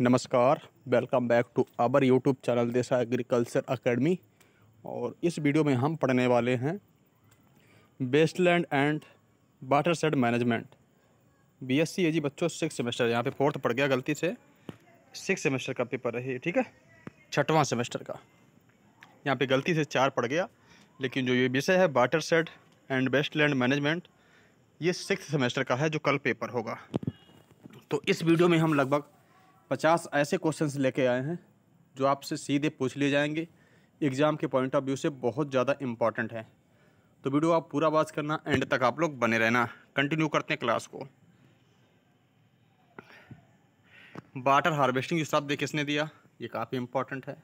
नमस्कार welcome back to our YouTube channel देसा agriculture academy और इस वीडियो में हम पढ़ने वाले हैं land and watershed management B S C बच्चों सिक्स सेमेस्टर यहाँ पे फोर्थ पढ़ गया गलती से सिक्स सेमेस्टर का पेपर है ठीक है छठवां सेमेस्टर का यहाँ पे गलती से चार पढ़ गया लेकिन जो ये विषय है watershed and land management ये सिक्स सेमेस्टर का है जो कल पेपर होगा तो इस वीडियो में हम लगभग पचास ऐसे क्वेश्चंस लेके आए हैं जो आपसे सीधे पूछ लिए जाएंगे एग्ज़ाम के पॉइंट ऑफ व्यू से बहुत ज़्यादा इंपॉर्टेंट है तो वीडियो आप पूरा वॉच करना एंड तक आप लोग बने रहना कंटिन्यू करते हैं क्लास को वाटर हार्वेस्टिंग शब्द किसने दिया ये काफ़ी इंपॉर्टेंट है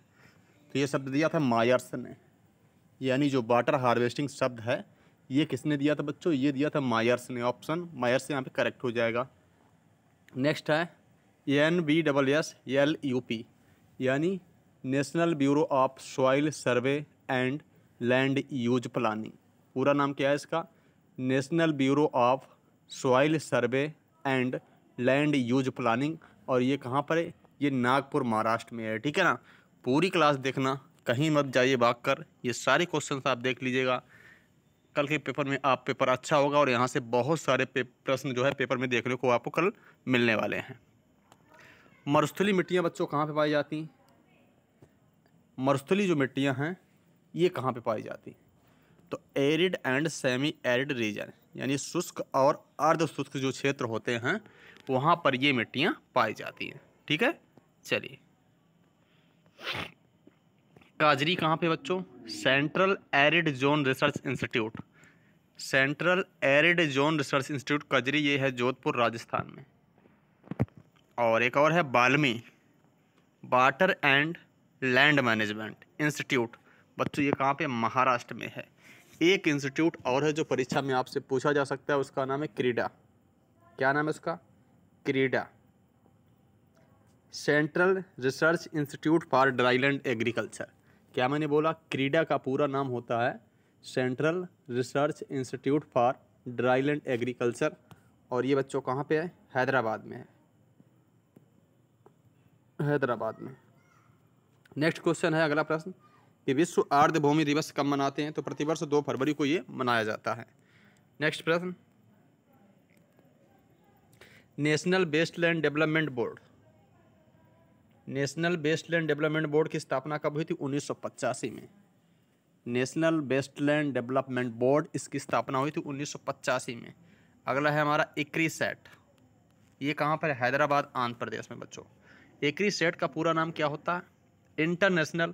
तो ये शब्द दिया था मायर्स ने यानी जो वाटर हार्वेस्टिंग शब्द है ये किसने दिया था बच्चों ये दिया था मायर्स ने ऑप्शन मायर्स यहाँ पे करेक्ट हो जाएगा नेक्स्ट है N B double S L U P यानी national bureau of soil survey and land use planning पूरा नाम क्या है इसका national bureau of soil survey and land use planning और ये कहाँ पर है ये नागपुर महाराष्ट्र में है ठीक है ना पूरी क्लास देखना कहीं मत जाइए भाग कर ये सारे क्वेश्चन आप देख लीजिएगा कल के पेपर में आप पेपर अच्छा होगा और यहाँ से बहुत सारे प्रश्न जो है पेपर में देखने को आपको कल मिलने वाले हैं मरुस्थली मिट्टियाँ बच्चों कहाँ पे पाई जाती हैं मरुस्थली जो मिट्टियाँ हैं ये कहाँ पे पाई जाती हैं तो arid and semi arid region यानी शुष्क और अर्ध शुष्क जो क्षेत्र होते हैं वहाँ पर ये मिट्टियाँ पाई जाती हैं ठीक है चलिए काजरी कहाँ पे बच्चों central arid zone research institute central arid zone research institute कजरी ये है जोधपुर राजस्थान में और एक और है WALMI water and land management institute बच्चों ये कहाँ पे महाराष्ट्र में है एक इंस्टीट्यूट और है जो परीक्षा में आपसे पूछा जा सकता है उसका नाम है क्रीडा क्या नाम है उसका CRIDA central research institute for dryland agriculture क्या मैंने बोला क्रीडा का पूरा नाम होता है central research institute for dryland agriculture और ये बच्चों कहाँ पे है हैदराबाद में है हैदराबाद में नेक्स्ट क्वेश्चन है अगला प्रश्न कि विश्व आर्द्र भूमि दिवस कब मनाते हैं तो प्रतिवर्ष दो फरवरी को ये मनाया जाता है नेक्स्ट प्रश्न national wasteland development board national wasteland development board की स्थापना कब हुई थी उन्नीस में नेशनल वेस्टलैंड डेवलपमेंट बोर्ड इसकी स्थापना हुई थी उन्नीस में अगला है हमारा इक्री सेट ये कहाँ पर हैदराबाद आंध्र प्रदेश में बच्चों एकरी सेट का पूरा नाम क्या होता है international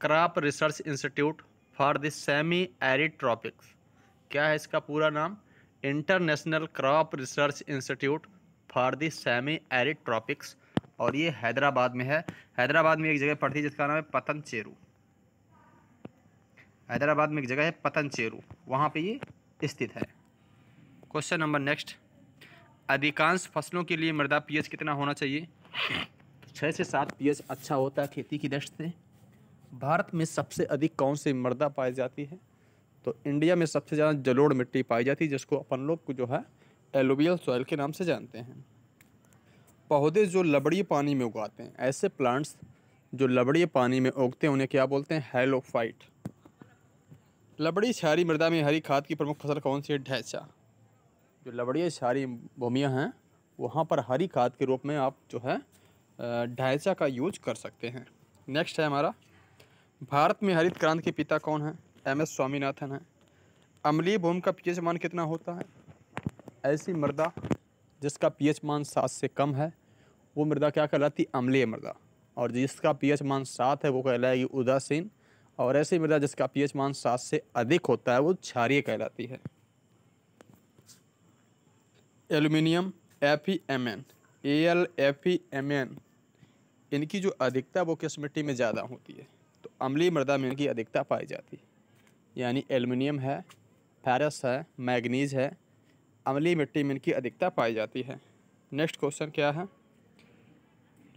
crop research institute for the semi arid tropics क्या है इसका पूरा नाम international crop research institute for the semi arid tropics और ये हैदराबाद में है हैदराबाद में एक जगह पड़ती है जिसका नाम है पतन चेरू हैदराबाद में एक जगह है पतन चेरू वहाँ पर ये स्थित है क्वेश्चन नंबर नेक्स्ट अधिकांश फसलों के लिए मृदा पीएच कितना होना चाहिए छः से सात पी अच्छा होता है खेती की दृष्टि से भारत में सबसे अधिक कौन सी मृदा पाई जाती है तो इंडिया में सबसे ज़्यादा जलोड़ मिट्टी पाई जाती है जिसको अपन लोग को जो है एलोवियल सॉइल के नाम से जानते हैं पौधे जो लबड़ी पानी में उगाते हैं ऐसे प्लांट्स जो लबड़ी पानी में उगते हैं उन्हें क्या बोलते हैं हेलोफाइट लबड़ी क्षारी मृदा में हरी खाद की प्रमुख फसल कौन सी है ढैचा जो लबड़ी क्षारी भूमियाँ हैं वहाँ पर हरी खाद के रूप में आप जो है ढांचा का यूज कर सकते हैं नेक्स्ट है हमारा भारत में हरित क्रांति के पिता कौन है एम एस स्वामीनाथन है अम्लीय भूमि का पीएच मान कितना होता है ऐसी मृदा जिसका पीएच मान सात से कम है वो मृदा क्या कहलाती है अम्लीय मृदा और जिसका पीएच मान सात है वो कहलाएगी उदासीन और ऐसी मृदा जिसका पीएच मान सात से अधिक होता है वो क्षारिय कहलाती है aluminium F E e M N A L F E M N इनकी जो अधिकता वो किस मिट्टी में ज़्यादा होती है तो अम्लीय मृदा में इनकी अधिकता पाई जाती है यानी एल्युमिनियम है फेरस है मैगनीज है अम्लीय मिट्टी में इनकी अधिकता पाई जाती है नेक्स्ट क्वेश्चन क्या है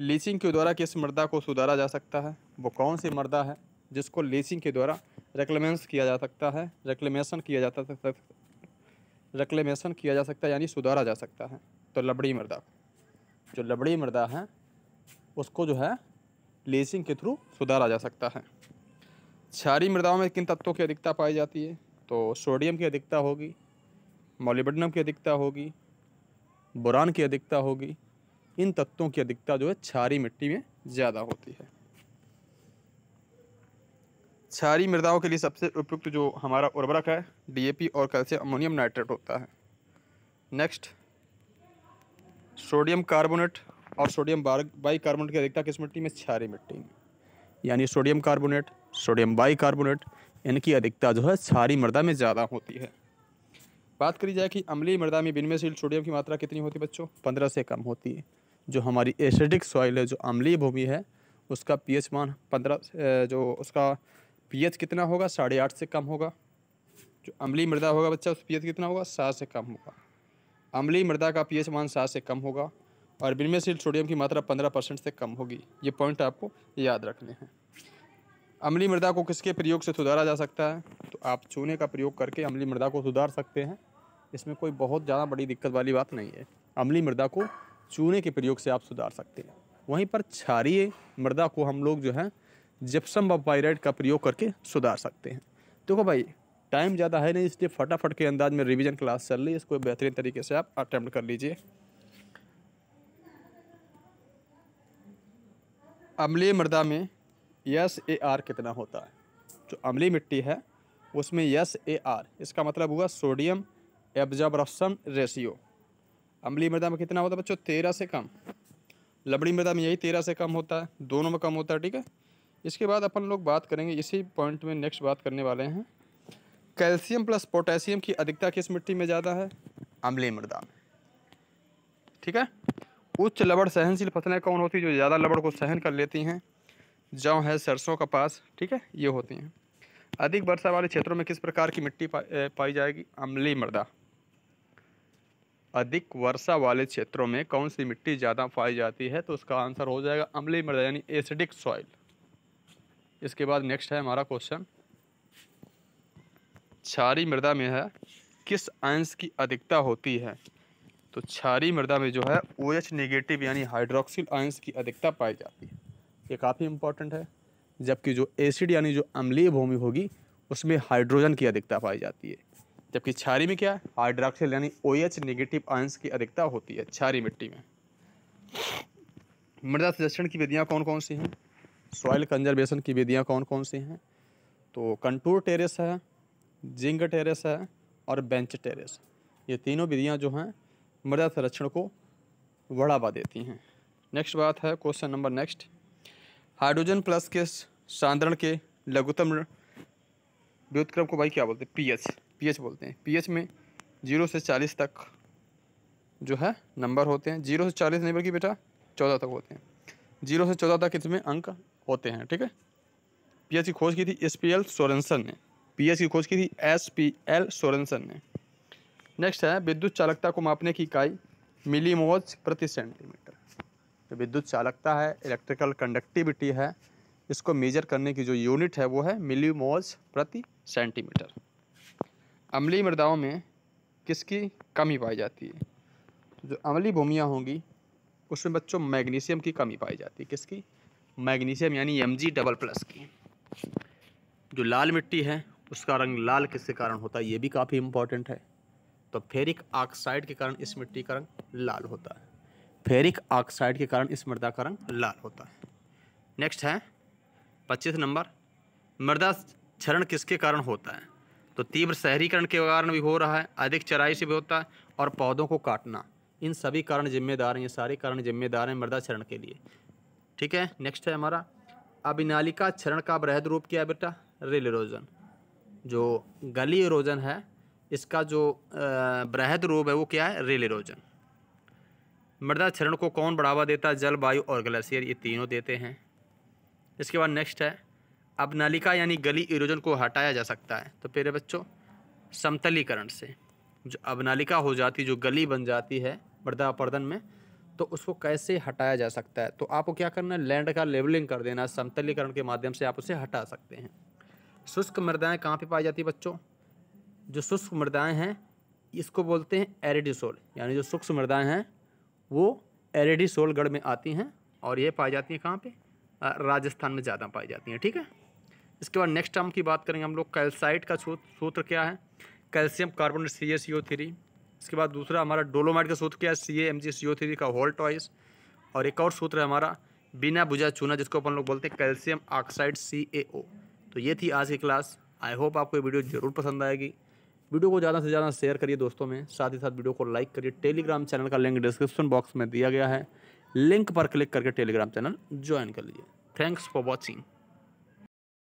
लीचिंग के द्वारा किस मृदा को सुधारा जा सकता है वो कौन सी मृदा है जिसको लीचिंग के द्वारा रेक्लेमेंस किया जा सकता है रेक्लेमेशन किया जाता रेक्लेमेशन किया जा सकता है यानी सुधारा जा सकता है तो लबड़ी मृदा को जो लबड़ी मृदा है उसको जो है लेसिंग के थ्रू सुधारा जा सकता है क्षारी मृदाओं में किन तत्वों की अधिकता पाई जाती है तो सोडियम की अधिकता होगी मोलिबडनम की अधिकता होगी बुरान की अधिकता होगी इन तत्वों की अधिकता जो है क्षारी मिट्टी में ज़्यादा होती है क्षारी मृदाओं के लिए सबसे उपयुक्त जो हमारा उर्वरक है डीएपी और कैल्शियम अमोनियम नाइट्रेट होता है नेक्स्ट सोडियम कार्बोनेट और सोडियम बाई कार्बोनेट की अधिकता किस मिट्टी में क्षारी मिट्टी में यानी sodium carbonate sodium bicarbonate इनकी अधिकता जो है क्षारी मृदा में ज़्यादा होती है बात करी जाए कि अम्लीय मृदा में बिनमेशील सोडियम की मात्रा कितनी होती है बच्चों पंद्रह से कम होती है जो हमारी एसिडिक सॉइल है जो अम्लीय भूमि है उसका पी मान पंद्रह जो उसका पी कितना होगा साढ़े आठ से कम होगा जो अम्लीय मृदा होगा बच्चा उस पी कितना होगा सात से कम होगा अमली मृदा का पीएच मान सात से कम होगा और विनिमयशील सोडियम की मात्रा पंद्रह परसेंट से कम होगी ये पॉइंट आपको याद रखने हैं अमली मृदा को किसके प्रयोग से सुधारा जा सकता है तो आप चूने का प्रयोग करके अमली मृदा को सुधार सकते हैं इसमें कोई बहुत ज़्यादा बड़ी दिक्कत वाली बात नहीं है अमली मृदा को चूने के प्रयोग से आप सुधार सकते हैं वहीं पर क्षारीय मृदा को हम लोग जो है जिप्सम व पायराइड का प्रयोग करके सुधार सकते हैं देखो भाई टाइम ज़्यादा है नहीं इसलिए फटाफट के अंदाज में रिवीजन क्लास चल रही है इसको बेहतरीन तरीके से आप अटैम्प्ट कर लीजिए अमली मृदा में यस ए आर कितना होता है जो अमली मिट्टी है उसमें यस ए आर इसका मतलब हुआ सोडियम एब्जॉर्बशन रेशियो अमली मृदा में कितना होता है बच्चों तेरह से कम लबड़ी मृदा में यही तेरह से कम होता है दोनों में कम होता है ठीक है इसके बाद अपन लोग बात करेंगे इसी पॉइंट में नेक्स्ट बात करने वाले हैं कैल्शियम प्लस पोटेशियम की अधिकता किस मिट्टी में ज़्यादा है अम्लीय मृदा में ठीक है उच्च लबड़ सहनशील फसलें कौन होती है जो ज़्यादा लबड़ को सहन कर लेती हैं जौ है सरसों का पास ठीक है ये होती हैं अधिक वर्षा वाले क्षेत्रों में किस प्रकार की मिट्टी पा, पाई जाएगी अम्लीय मृदा अधिक वर्षा वाले क्षेत्रों में कौन सी मिट्टी ज़्यादा पाई जाती है तो उसका आंसर हो जाएगा अम्लीय मृदा यानी एसिडिक सॉइल इसके बाद नेक्स्ट है हमारा क्वेश्चन क्षारी मृदा में है किस अंश की अधिकता होती है तो क्षारी मृदा में जो है ओ एच निगेटिव यानी हाइड्रोक्सिल अंश की अधिकता पाई जाती है ये काफ़ी इंपॉर्टेंट है जबकि जो एसिड यानी जो अम्लीय भूमि होगी उसमें हाइड्रोजन की अधिकता पाई जाती है जबकि क्षारी में क्या है हाइड्रोक्सिल यानी ओ एच निगेटिव अंश की अधिकता होती है क्षारी मिट्टी में मृदा संरक्षण की विधियाँ कौन कौन सी हैं सॉइल कंजर्वेशन की विधियाँ कौन कौन सी हैं तो कंटूर टेरेस है जिंग टेरेस है और बेंच टेरेस ये तीनों विधियाँ जो हैं मृदा संरक्षण को बढ़ावा देती हैं नेक्स्ट बात है question number next hydrogen plus के सांद्रण के लघुतम व्युतक्रम को भाई क्या बोलते हैं पीएच पीएच बोलते हैं पीएच में जीरो से चालीस तक जो है नंबर होते हैं जीरो से चालीस नहीं बल्कि बेटा चौदह तक होते हैं जीरो से चौदह तक इसमें अंक होते हैं ठीक है पीएच की खोज की थी एस पी एल सोरेंसन ने पीएस की खोज की थी एस पी एल सोरेंसन ने नेक्स्ट है विद्युत चालकता को मापने की इकाई मिलीमोज प्रति सेंटीमीटर तो विद्युत चालकता है इलेक्ट्रिकल कंडक्टिविटी है इसको मेजर करने की जो यूनिट है वो है मिलीमोज प्रति सेंटीमीटर अमली मृदाओं में किसकी कमी पाई जाती है तो जो अमली भूमियाँ होंगी उसमें बच्चों मैग्नीशियम की कमी पाई जाती है किसकी मैग्नीशियम यानी एम डबल प्लस की जो लाल मिट्टी है उसका रंग लाल किसके कारण होता है ये भी काफ़ी इंपॉर्टेंट है तो फेरिक ऑक्साइड के कारण इस मिट्टी का रंग लाल होता है फेरिक ऑक्साइड के कारण इस मृदा का रंग लाल होता है नेक्स्ट है पच्चीस नंबर मृदा क्षरण किसके कारण होता है तो तीव्र शहरीकरण के कारण भी हो रहा है अधिक चराई से भी होता है और पौधों को काटना इन सभी कारण जिम्मेदार हैं ये सारे कारण जिम्मेदार हैं मृदा क्षरण के लिए ठीक है नेक्स्ट है हमारा अभिनालिका क्षरण का बृहद रूप क्या है बेटा रेल जो गली इरोजन है इसका जो बृहद रूप है वो क्या है रेल इरोजन मृदा क्षरण को कौन बढ़ावा देता है जलवायु और ग्लेशियर ये तीनों देते हैं इसके बाद नेक्स्ट है अब नलिका यानी गली इरोजन को हटाया जा सकता है तो पेरे बच्चों समतलीकरण से जो अबनालिका हो जाती जो गली बन जाती है मृदा अपर्दन में तो उसको कैसे हटाया जा सकता है तो आपको क्या करना है लैंड का लेवलिंग कर देना समतलीकरण के माध्यम से आप उसे हटा सकते हैं शुष्क मृदाएँ कहाँ पे पाई जाती है बच्चों जो शुष्क मृदाएँ हैं इसको बोलते हैं एरेडिसोल यानी जो शुष्क मृदाएँ हैं वो एरेडिसोलगढ़ में आती हैं और ये पाई जाती हैं कहाँ पे राजस्थान में ज़्यादा पाई जाती हैं ठीक है इसके बाद नेक्स्ट टर्म की बात करेंगे हम लोग कैल्साइट का सूत्र क्या है calcium carbon C A C O three इसके बाद दूसरा हमारा डोलोमाइट का सूत्र क्या है C M G C O three का होल टॉइस और एक और सूत्र है हमारा बिना बुझा चूना जिसको अपन लोग बोलते हैं कैल्शियम ऑक्साइड सी ए ओ तो ये थी आज की क्लास आई होप आपको ये वीडियो ज़रूर पसंद आएगी वीडियो को ज़्यादा से ज़्यादा शेयर करिए दोस्तों में साथ ही साथ वीडियो को लाइक करिए टेलीग्राम चैनल का लिंक डिस्क्रिप्शन बॉक्स में दिया गया है लिंक पर क्लिक करके टेलीग्राम चैनल ज्वाइन कर लीजिए थैंक्स फॉर वॉचिंग